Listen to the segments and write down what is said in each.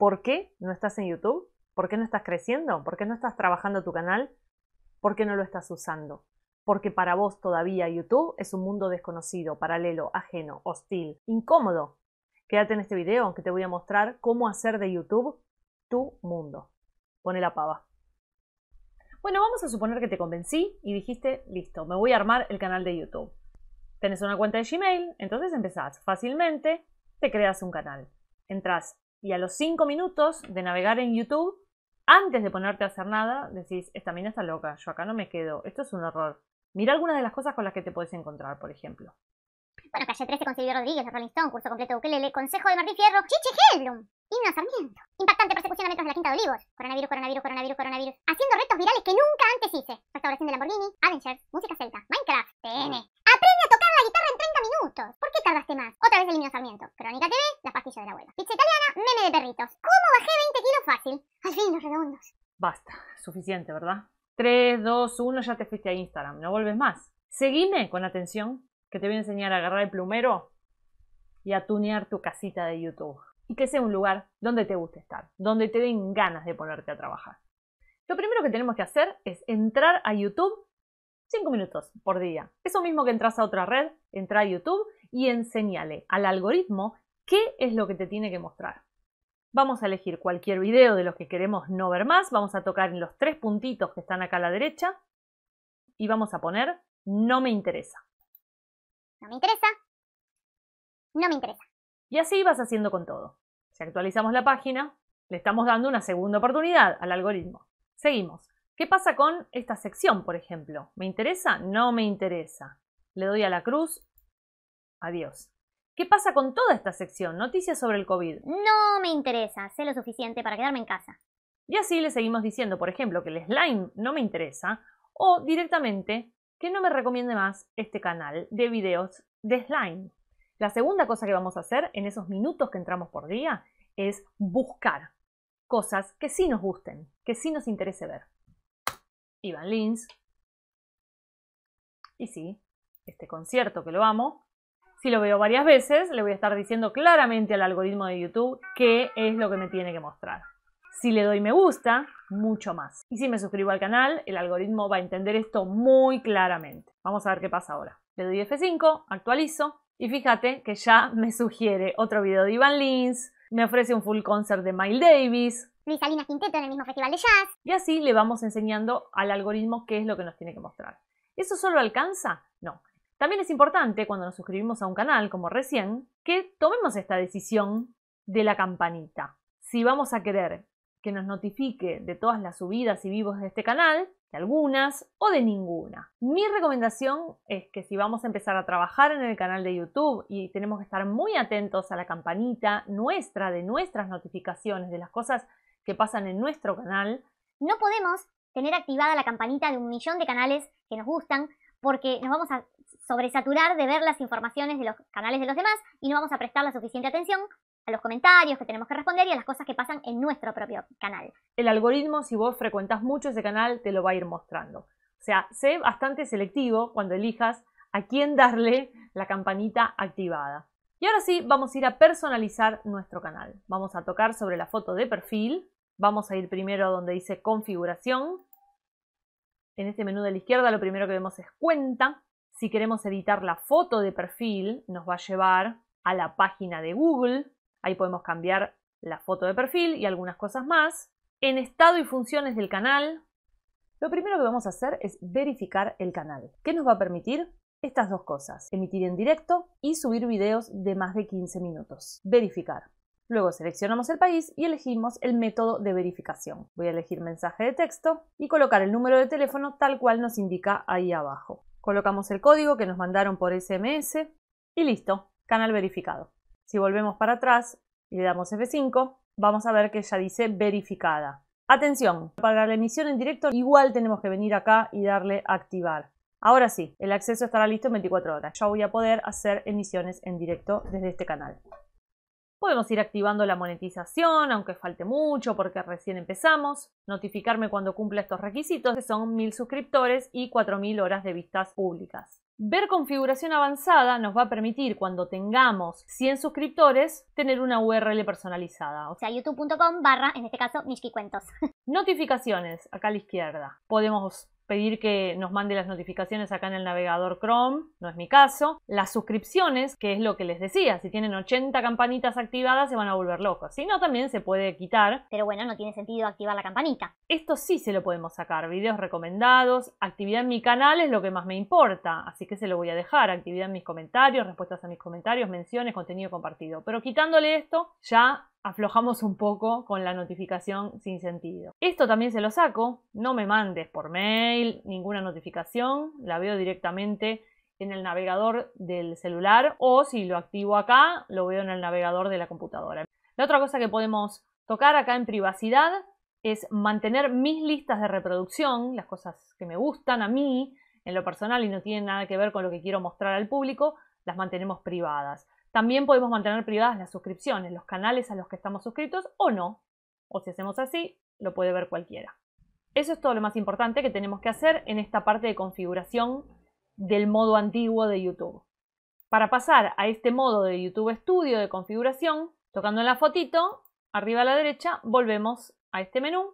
¿Por qué no estás en YouTube? ¿Por qué no estás creciendo? ¿Por qué no estás trabajando tu canal? ¿Por qué no lo estás usando? Porque para vos todavía YouTube es un mundo desconocido, paralelo, ajeno, hostil, incómodo. Quédate en este video que te voy a mostrar cómo hacer de YouTube tu mundo. Pone la pava. Bueno, vamos a suponer que te convencí y dijiste, listo, me voy a armar el canal de YouTube. Tenés una cuenta de Gmail, entonces empezás fácilmente, te creas un canal. Entrás y a los 5 minutos de navegar en YouTube, antes de ponerte a hacer nada, decís, esta mina está loca, yo acá no me quedo, esto es un error. Mira algunas de las cosas con las que te puedes encontrar, por ejemplo. Bueno, Calle 13 con Silvio Rodríguez, Rolling Stone, curso completo de Ukelele, consejo de Martín Fierro, Chiche Helblum, Himno Sarmiento. Impactante persecución a metros de la Quinta de Olivos. Coronavirus, coronavirus, coronavirus, coronavirus. Haciendo retos virales que nunca antes hice. Restauración de Lamborghini, Avengers, música celta, Minecraft, TN. Mm. Aprende a tocar ¿Por qué tardaste más? Otra vez el Sarmiento. Crónica TV, la pastilla de la abuela. Pizza italiana, meme de perritos. ¿Cómo bajé 20 kilos fácil? Al fin, redondos. Basta, suficiente, ¿verdad? 3, 2, 1, ya te fuiste a Instagram. No vuelves más. Seguime con atención, que te voy a enseñar a agarrar el plumero y a tunear tu casita de YouTube. Y que sea un lugar donde te guste estar, donde te den ganas de ponerte a trabajar. Lo primero que tenemos que hacer es entrar a YouTube 5 minutos por día. Eso mismo que entras a otra red, entra a YouTube y enseñale al algoritmo qué es lo que te tiene que mostrar. Vamos a elegir cualquier video de los que queremos no ver más, vamos a tocar en los tres puntitos que están acá a la derecha y vamos a poner no me interesa. No me interesa. No me interesa. Y así vas haciendo con todo. Si actualizamos la página, le estamos dando una segunda oportunidad al algoritmo. Seguimos. ¿Qué pasa con esta sección, por ejemplo? ¿Me interesa? No me interesa. Le doy a la cruz. Adiós. ¿Qué pasa con toda esta sección? Noticias sobre el COVID. No me interesa. Sé lo suficiente para quedarme en casa. Y así le seguimos diciendo, por ejemplo, que el slime no me interesa o directamente que no me recomiende más este canal de videos de slime. La segunda cosa que vamos a hacer en esos minutos que entramos por día es buscar cosas que sí nos gusten, que sí nos interese ver. Ivan Lins. Y sí, este concierto que lo amo, si lo veo varias veces, le voy a estar diciendo claramente al algoritmo de YouTube qué es lo que me tiene que mostrar. Si le doy me gusta, mucho más. Y si me suscribo al canal, el algoritmo va a entender esto muy claramente. Vamos a ver qué pasa ahora. Le doy F5, actualizo y fíjate que ya me sugiere otro video de Ivan Lins, me ofrece un full concert de Miles Davis, Luis Salinas Quinteto en el mismo festival de jazz. Y así le vamos enseñando al algoritmo qué es lo que nos tiene que mostrar. ¿Eso solo alcanza? No. También es importante cuando nos suscribimos a un canal, como recién, que tomemos esta decisión de la campanita. Si vamos a querer que nos notifique de todas las subidas y vivos de este canal, de algunas o de ninguna. Mi recomendación es que si vamos a empezar a trabajar en el canal de YouTube y tenemos que estar muy atentos a la campanita nuestra de nuestras notificaciones, de las cosas que pasan en nuestro canal. No podemos tener activada la campanita de un millón de canales que nos gustan porque nos vamos a sobresaturar de ver las informaciones de los canales de los demás y no vamos a prestar la suficiente atención a los comentarios que tenemos que responder y a las cosas que pasan en nuestro propio canal. El algoritmo, si vos frecuentás mucho ese canal, te lo va a ir mostrando. O sea, sé bastante selectivo cuando elijas a quién darle la campanita activada. Y ahora sí, vamos a ir a personalizar nuestro canal. Vamos a tocar sobre la foto de perfil Vamos a ir primero a donde dice configuración. En este menú de la izquierda lo primero que vemos es cuenta. Si queremos editar la foto de perfil, nos va a llevar a la página de Google. Ahí podemos cambiar la foto de perfil y algunas cosas más. En estado y funciones del canal, lo primero que vamos a hacer es verificar el canal. ¿Qué nos va a permitir? Estas dos cosas, emitir en directo y subir videos de más de 15 minutos. Verificar. Luego seleccionamos el país y elegimos el método de verificación. Voy a elegir mensaje de texto y colocar el número de teléfono tal cual nos indica ahí abajo. Colocamos el código que nos mandaron por SMS y listo, canal verificado. Si volvemos para atrás y le damos F5, vamos a ver que ya dice verificada. Atención, para la emisión en directo igual tenemos que venir acá y darle activar. Ahora sí, el acceso estará listo en 24 horas. Ya voy a poder hacer emisiones en directo desde este canal. Podemos ir activando la monetización, aunque falte mucho porque recién empezamos, notificarme cuando cumpla estos requisitos, que son 1000 suscriptores y 4000 horas de vistas públicas. Ver configuración avanzada nos va a permitir, cuando tengamos 100 suscriptores, tener una URL personalizada. O sea, youtube.com barra, en este caso, Mishki Cuentos. Notificaciones, acá a la izquierda. Podemos pedir que nos mande las notificaciones acá en el navegador Chrome, no es mi caso. Las suscripciones, que es lo que les decía, si tienen 80 campanitas activadas se van a volver locos. Si no, también se puede quitar. Pero bueno, no tiene sentido activar la campanita. Esto sí se lo podemos sacar, videos recomendados, actividad en mi canal es lo que más me importa, así que se lo voy a dejar, actividad en mis comentarios, respuestas a mis comentarios, menciones, contenido compartido. Pero quitándole esto, ya aflojamos un poco con la notificación sin sentido. Esto también se lo saco, no me mandes por mail ninguna notificación, la veo directamente en el navegador del celular o si lo activo acá, lo veo en el navegador de la computadora. La otra cosa que podemos tocar acá en privacidad es mantener mis listas de reproducción, las cosas que me gustan a mí en lo personal y no tienen nada que ver con lo que quiero mostrar al público, las mantenemos privadas. También podemos mantener privadas las suscripciones, los canales a los que estamos suscritos o no. O si hacemos así, lo puede ver cualquiera. Eso es todo lo más importante que tenemos que hacer en esta parte de configuración del modo antiguo de YouTube. Para pasar a este modo de YouTube Studio de configuración, tocando en la fotito, arriba a la derecha, volvemos a este menú.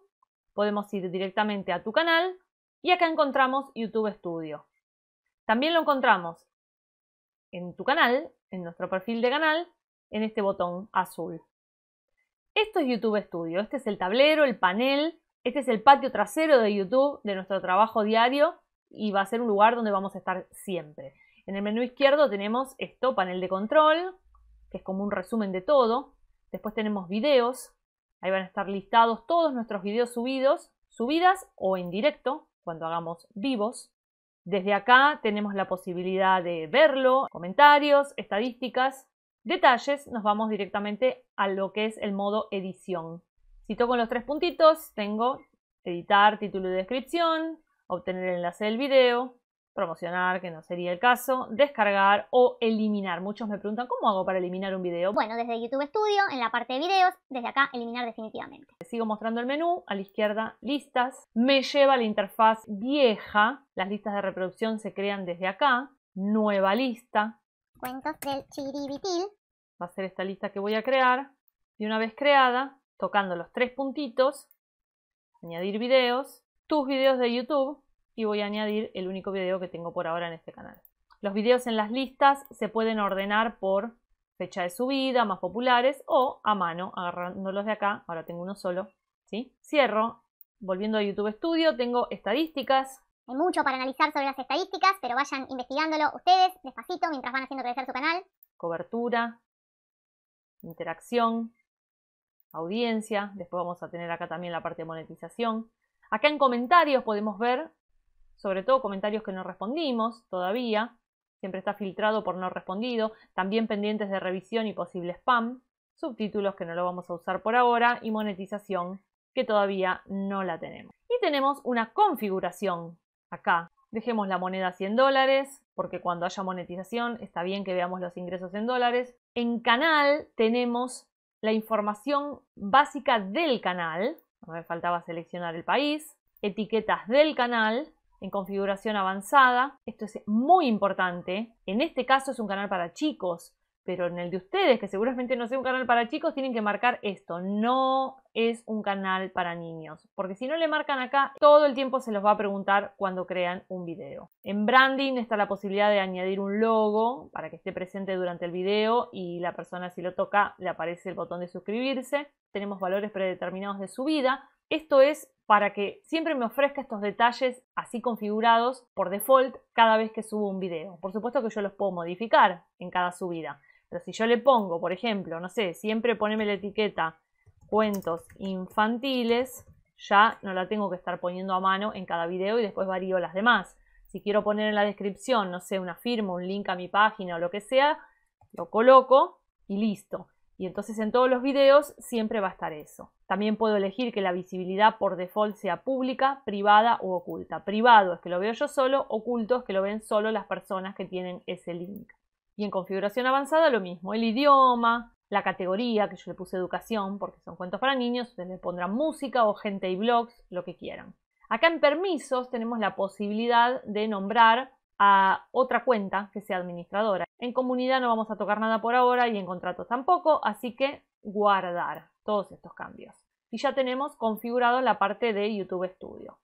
Podemos ir directamente a tu canal y acá encontramos YouTube Studio. También lo encontramos en tu canal en nuestro perfil de canal en este botón azul. Esto es YouTube Studio, este es el tablero, el panel, este es el patio trasero de YouTube de nuestro trabajo diario y va a ser un lugar donde vamos a estar siempre. En el menú izquierdo tenemos esto, panel de control, que es como un resumen de todo. Después tenemos videos, ahí van a estar listados todos nuestros videos subidos, subidas o en directo, cuando hagamos vivos. Desde acá tenemos la posibilidad de verlo, comentarios, estadísticas, detalles. Nos vamos directamente a lo que es el modo edición. Si toco los tres puntitos, tengo editar título y descripción, obtener el enlace del video, promocionar, que no sería el caso, descargar o eliminar. Muchos me preguntan, ¿cómo hago para eliminar un video? Bueno, desde YouTube Studio, en la parte de videos, desde acá eliminar definitivamente. Sigo mostrando el menú, a la izquierda listas, me lleva a la interfaz vieja, las listas de reproducción se crean desde acá, nueva lista. Cuentos del Chiribitil. Va a ser esta lista que voy a crear. Y una vez creada, tocando los tres puntitos, añadir videos, tus videos de YouTube, y voy a añadir el único video que tengo por ahora en este canal. Los videos en las listas se pueden ordenar por fecha de subida, más populares o a mano, agarrándolos de acá. Ahora tengo uno solo. ¿sí? Cierro. Volviendo a YouTube Studio, tengo estadísticas. Hay mucho para analizar sobre las estadísticas, pero vayan investigándolo ustedes despacito mientras van haciendo crecer su canal. Cobertura, interacción, audiencia. Después vamos a tener acá también la parte de monetización. Acá en comentarios podemos ver sobre todo comentarios que no respondimos todavía, siempre está filtrado por no respondido, también pendientes de revisión y posible spam, subtítulos que no lo vamos a usar por ahora y monetización que todavía no la tenemos. Y tenemos una configuración acá. Dejemos la moneda 100 dólares, porque cuando haya monetización está bien que veamos los ingresos en dólares. En canal tenemos la información básica del canal, me faltaba seleccionar el país, etiquetas del canal, en configuración avanzada. Esto es muy importante. En este caso es un canal para chicos, pero en el de ustedes, que seguramente no sea un canal para chicos, tienen que marcar esto. No es un canal para niños, porque si no le marcan acá, todo el tiempo se los va a preguntar cuando crean un video. En branding está la posibilidad de añadir un logo para que esté presente durante el video y la persona si lo toca le aparece el botón de suscribirse. Tenemos valores predeterminados de subida esto es para que siempre me ofrezca estos detalles así configurados por default cada vez que subo un video. Por supuesto que yo los puedo modificar en cada subida, pero si yo le pongo, por ejemplo, no sé, siempre poneme la etiqueta cuentos infantiles, ya no la tengo que estar poniendo a mano en cada video y después varío las demás. Si quiero poner en la descripción, no sé, una firma, un link a mi página o lo que sea, lo coloco y listo. Y entonces en todos los videos siempre va a estar eso. También puedo elegir que la visibilidad por default sea pública, privada o oculta. Privado es que lo veo yo solo, oculto es que lo ven solo las personas que tienen ese link. Y en configuración avanzada lo mismo, el idioma, la categoría, que yo le puse educación porque son cuentos para niños, ustedes le pondrán música o gente y blogs, lo que quieran. Acá en permisos tenemos la posibilidad de nombrar a otra cuenta que sea administradora. En comunidad no vamos a tocar nada por ahora y en contratos tampoco, así que guardar todos estos cambios. Y ya tenemos configurado la parte de YouTube Studio.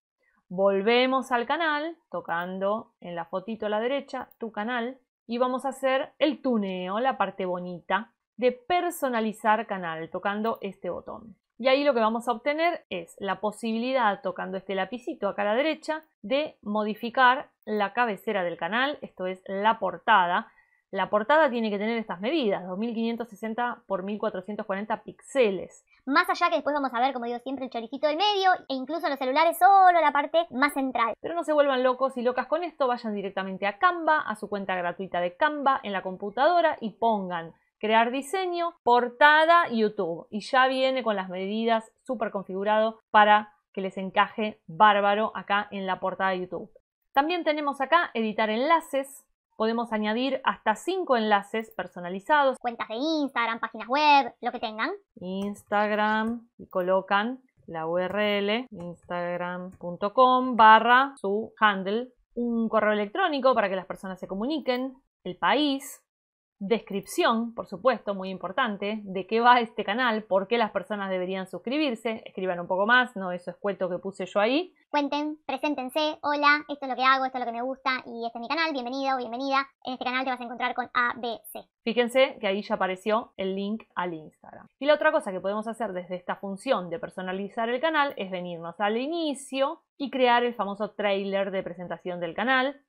Volvemos al canal, tocando en la fotito a la derecha, tu canal, y vamos a hacer el tuneo, la parte bonita, de personalizar canal, tocando este botón. Y ahí lo que vamos a obtener es la posibilidad, tocando este lapicito acá a la derecha, de modificar la cabecera del canal, esto es la portada. La portada tiene que tener estas medidas, 2560 por 1440 píxeles. Más allá que después vamos a ver, como digo siempre, el choricito del medio e incluso los celulares solo la parte más central. Pero no se vuelvan locos y locas con esto, vayan directamente a Canva, a su cuenta gratuita de Canva en la computadora y pongan crear diseño, portada, YouTube. Y ya viene con las medidas súper configurado para que les encaje bárbaro acá en la portada de YouTube. También tenemos acá editar enlaces. Podemos añadir hasta cinco enlaces personalizados. Cuentas de Instagram, páginas web, lo que tengan. Instagram y colocan la URL instagram.com barra su handle. Un correo electrónico para que las personas se comuniquen. El país, descripción, por supuesto, muy importante, de qué va este canal, por qué las personas deberían suscribirse, escriban un poco más, no eso es cuento que puse yo ahí. Cuenten, preséntense, hola, esto es lo que hago, esto es lo que me gusta y este es mi canal, bienvenido, bienvenida. En este canal te vas a encontrar con ABC. Fíjense que ahí ya apareció el link al Instagram. Y la otra cosa que podemos hacer desde esta función de personalizar el canal es venirnos al inicio y crear el famoso trailer de presentación del canal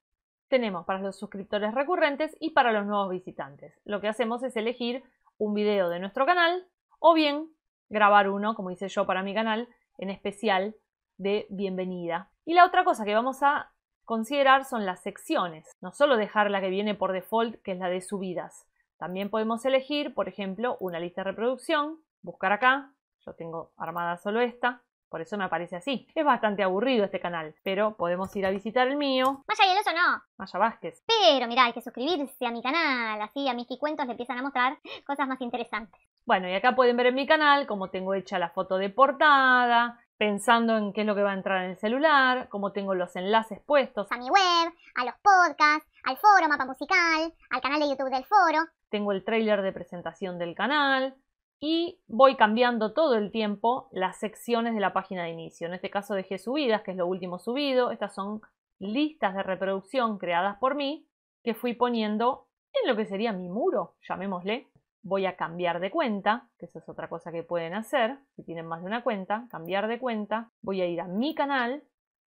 tenemos para los suscriptores recurrentes y para los nuevos visitantes. Lo que hacemos es elegir un video de nuestro canal o bien grabar uno, como hice yo para mi canal, en especial de bienvenida. Y la otra cosa que vamos a considerar son las secciones, no solo dejar la que viene por default, que es la de subidas. También podemos elegir, por ejemplo, una lista de reproducción, buscar acá, yo tengo armada solo esta, por eso me aparece así. Es bastante aburrido este canal, pero podemos ir a visitar el mío. Maya y el no. Maya Vázquez. Pero mirá, hay que suscribirse a mi canal, así a mis cuentos le empiezan a mostrar cosas más interesantes. Bueno, y acá pueden ver en mi canal cómo tengo hecha la foto de portada, pensando en qué es lo que va a entrar en el celular, cómo tengo los enlaces puestos. A mi web, a los podcasts, al foro Mapa Musical, al canal de YouTube del foro. Tengo el trailer de presentación del canal, y voy cambiando todo el tiempo las secciones de la página de inicio. En este caso dejé subidas, que es lo último subido. Estas son listas de reproducción creadas por mí que fui poniendo en lo que sería mi muro, llamémosle. Voy a cambiar de cuenta, que eso es otra cosa que pueden hacer si tienen más de una cuenta, cambiar de cuenta. Voy a ir a mi canal,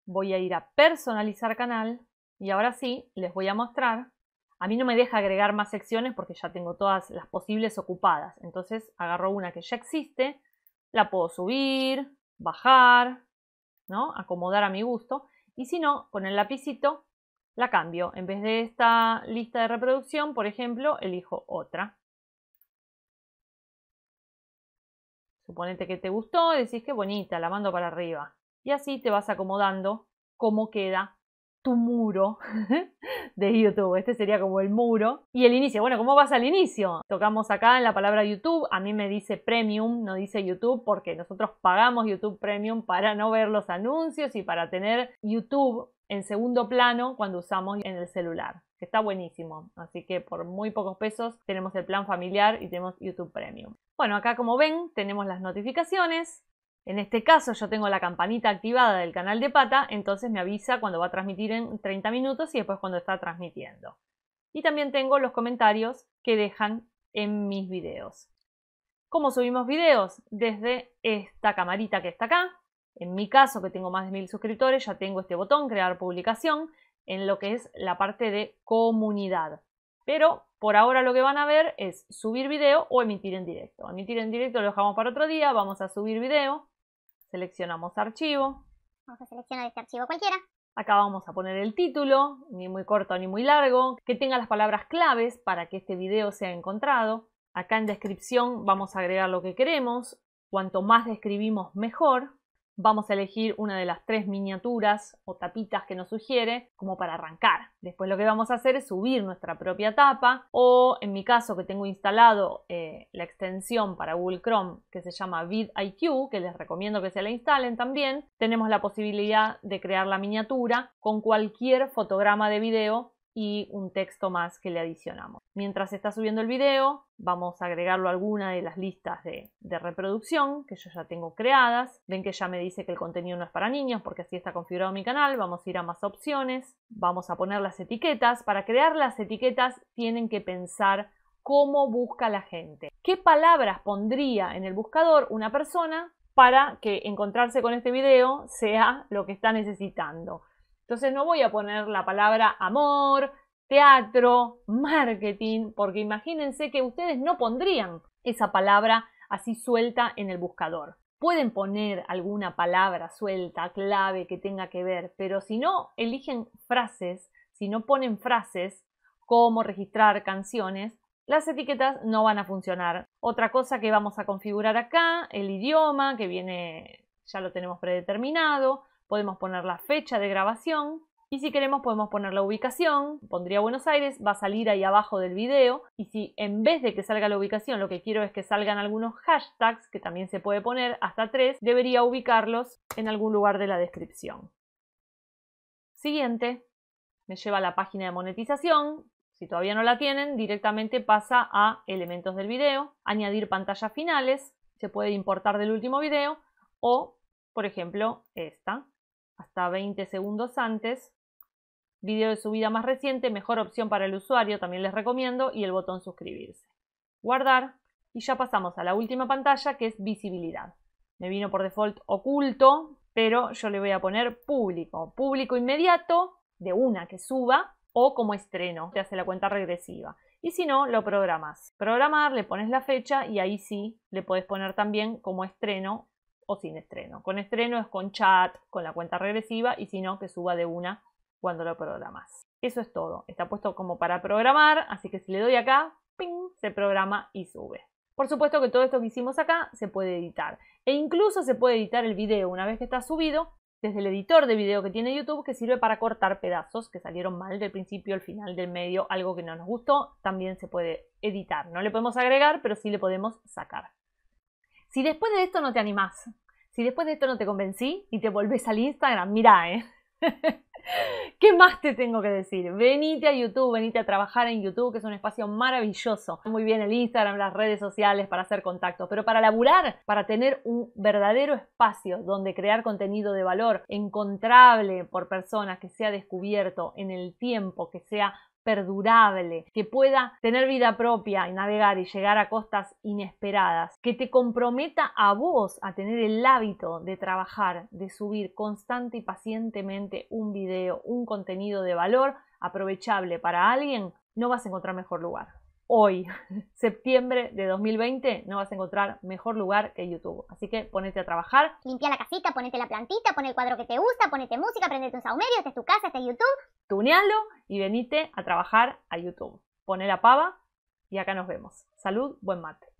voy a ir a personalizar canal y ahora sí les voy a mostrar a mí no me deja agregar más secciones porque ya tengo todas las posibles ocupadas. Entonces agarro una que ya existe, la puedo subir, bajar, ¿no? Acomodar a mi gusto. Y si no, con el lapicito la cambio. En vez de esta lista de reproducción, por ejemplo, elijo otra. Suponete que te gustó, decís que bonita, la mando para arriba. Y así te vas acomodando cómo queda tu muro de YouTube. Este sería como el muro. Y el inicio. Bueno, ¿cómo vas al inicio? Tocamos acá en la palabra YouTube. A mí me dice Premium, no dice YouTube, porque nosotros pagamos YouTube Premium para no ver los anuncios y para tener YouTube en segundo plano cuando usamos en el celular, que está buenísimo. Así que por muy pocos pesos tenemos el plan familiar y tenemos YouTube Premium. Bueno, acá como ven tenemos las notificaciones, en este caso yo tengo la campanita activada del canal de pata, entonces me avisa cuando va a transmitir en 30 minutos y después cuando está transmitiendo. Y también tengo los comentarios que dejan en mis videos. ¿Cómo subimos videos? Desde esta camarita que está acá. En mi caso, que tengo más de mil suscriptores, ya tengo este botón, crear publicación, en lo que es la parte de comunidad. Pero por ahora lo que van a ver es subir video o emitir en directo. Emitir en directo lo dejamos para otro día, vamos a subir video Seleccionamos archivo. Vamos a seleccionar este archivo cualquiera. Acá vamos a poner el título, ni muy corto ni muy largo, que tenga las palabras claves para que este video sea encontrado. Acá en descripción vamos a agregar lo que queremos. Cuanto más describimos, mejor. Vamos a elegir una de las tres miniaturas o tapitas que nos sugiere como para arrancar. Después lo que vamos a hacer es subir nuestra propia tapa o en mi caso que tengo instalado eh, la extensión para Google Chrome que se llama VidIQ, que les recomiendo que se la instalen también, tenemos la posibilidad de crear la miniatura con cualquier fotograma de video y un texto más que le adicionamos. Mientras está subiendo el video, vamos a agregarlo a alguna de las listas de, reproducción que yo ya tengo creadas. Ven que ya me dice que el contenido no es para niños porque así está configurado mi canal. Vamos a ir a más opciones, vamos a poner las etiquetas. Para crear las etiquetas tienen que pensar cómo busca la gente. ¿Qué palabras pondría en el buscador una persona para que encontrarse con este video sea lo que está necesitando? Entonces no voy a poner la palabra amor, teatro, marketing, porque imagínense que ustedes no pondrían esa palabra así suelta en el buscador. Pueden poner alguna palabra suelta, clave que tenga que ver, pero si no eligen frases, si no ponen frases como registrar canciones, las etiquetas no van a funcionar. Otra cosa que vamos a configurar acá, el idioma que viene, ya lo tenemos predeterminado, podemos poner la fecha de grabación y si queremos podemos poner la ubicación, pondría Buenos Aires, va a salir ahí abajo del video y si en vez de que salga la ubicación lo que quiero es que salgan algunos hashtags que también se puede poner hasta tres, debería ubicarlos en algún lugar de la descripción. Siguiente, me lleva a la página de monetización, si todavía no la tienen, directamente pasa a elementos del video, añadir pantallas finales, se puede importar del último video o, por ejemplo, esta hasta 20 segundos antes. Video de subida más reciente, mejor opción para el usuario, también les recomiendo, y el botón suscribirse. Guardar y ya pasamos a la última pantalla que es visibilidad. Me vino por default oculto, pero yo le voy a poner público, público inmediato de una que suba o como estreno, te hace la cuenta regresiva. Y si no, lo programas. Programar, le pones la fecha y ahí sí le puedes poner también como estreno o sin estreno. Con estreno es con chat, con la cuenta regresiva y si no, que suba de una cuando lo programas. Eso es todo. Está puesto como para programar, así que si le doy acá, ¡ping! se programa y sube. Por supuesto que todo esto que hicimos acá se puede editar. E incluso se puede editar el video una vez que está subido desde el editor de video que tiene YouTube que sirve para cortar pedazos que salieron mal del principio, al final, del medio, algo que no nos gustó, también se puede editar. No le podemos agregar, pero sí le podemos sacar. Si después de esto no te animás, si después de esto no te convencí y te volvés al Instagram, mirá, ¿eh? ¿Qué más te tengo que decir? Venite a YouTube, venite a trabajar en YouTube, que es un espacio maravilloso. Muy bien el Instagram, las redes sociales para hacer contactos, pero para laburar, para tener un verdadero espacio donde crear contenido de valor, encontrable por personas, que sea descubierto en el tiempo, que sea perdurable, que pueda tener vida propia y navegar y llegar a costas inesperadas, que te comprometa a vos a tener el hábito de trabajar, de subir constante y pacientemente un video, un contenido de valor aprovechable para alguien, no vas a encontrar mejor lugar hoy, septiembre de 2020, no vas a encontrar mejor lugar que YouTube. Así que ponete a trabajar. Limpia la casita, ponete la plantita, pon el cuadro que te gusta, ponete música, prendete un saumerio, este es tu casa, este es YouTube. Tunealo y venite a trabajar a YouTube. Poné la pava y acá nos vemos. Salud, buen mate.